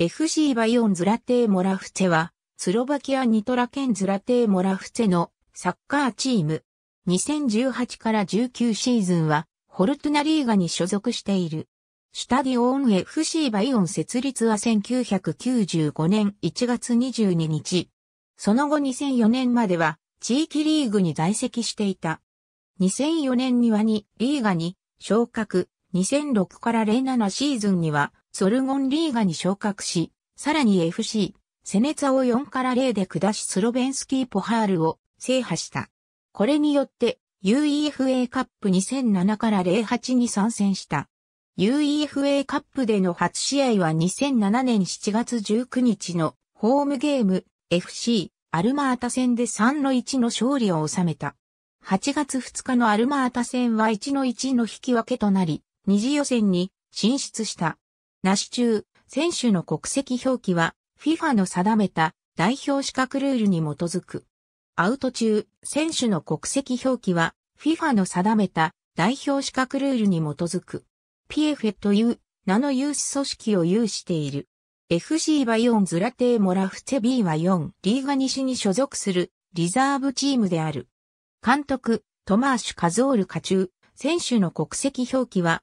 FC バイオンズラテーモラフツェは、スロバキアニトラ県ズラテーモラフツェのサッカーチーム。2018から19シーズンは、ホルトナリーガに所属している。シュタディオーン FC バイオン設立は1995年1月22日。その後2004年までは、地域リーグに在籍していた。2004年には2リーガに昇格。2006から07シーズンには、ソルゴンリーガに昇格し、さらに FC、セネツァを4から0で下しスロベンスキーポハールを制覇した。これによって、UEFA カップ2007から08に参戦した。UEFA カップでの初試合は2007年7月19日のホームゲーム FC アルマータ戦で3の1の勝利を収めた。8月2日のアルマータ戦は1の1の引き分けとなり、二次予選に進出した。なし中、選手の国籍表記は FIFA の定めた代表資格ルールに基づく。アウト中、選手の国籍表記は FIFA の定めた代表資格ルールに基づく。PFA という名の有志組織を有している。FC バイオンズラテーモラフツェ B は4リーガ西に所属するリザーブチームである。監督、トマーシュ・カゾール・カ中、選手の国籍表記は